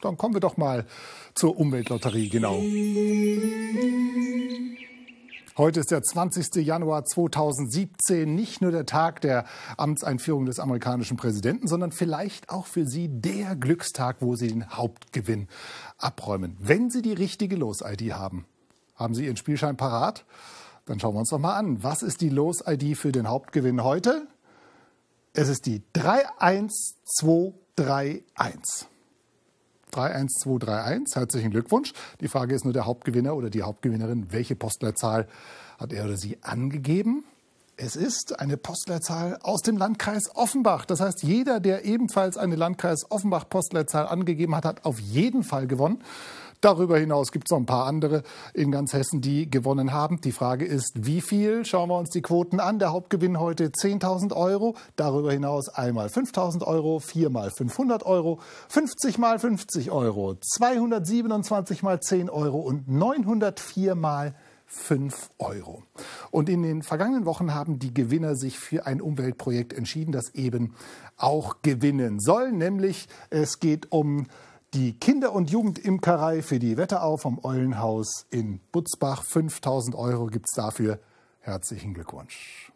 dann kommen wir doch mal zur Umweltlotterie, genau. Heute ist der 20. Januar 2017 nicht nur der Tag der Amtseinführung des amerikanischen Präsidenten, sondern vielleicht auch für Sie der Glückstag, wo Sie den Hauptgewinn abräumen, wenn Sie die richtige Los-ID haben. Haben Sie Ihren Spielschein parat? Dann schauen wir uns doch mal an. Was ist die Los-ID für den Hauptgewinn heute? Es ist die 31231. 31231. Herzlichen Glückwunsch. Die Frage ist nur der Hauptgewinner oder die Hauptgewinnerin. Welche Postleitzahl hat er oder sie angegeben? Es ist eine Postleitzahl aus dem Landkreis Offenbach. Das heißt, jeder, der ebenfalls eine Landkreis Offenbach Postleitzahl angegeben hat, hat auf jeden Fall gewonnen. Darüber hinaus gibt es noch ein paar andere in ganz Hessen, die gewonnen haben. Die Frage ist, wie viel? Schauen wir uns die Quoten an. Der Hauptgewinn heute 10.000 Euro. Darüber hinaus einmal 5.000 Euro, viermal 500 Euro, 50 mal 50 Euro, 227 mal 10 Euro und 904 mal 5 Euro. Und in den vergangenen Wochen haben die Gewinner sich für ein Umweltprojekt entschieden, das eben auch gewinnen soll. Nämlich es geht um die Kinder- und Jugendimkerei für die Wetterau vom Eulenhaus in Butzbach. 5000 Euro gibt es dafür. Herzlichen Glückwunsch.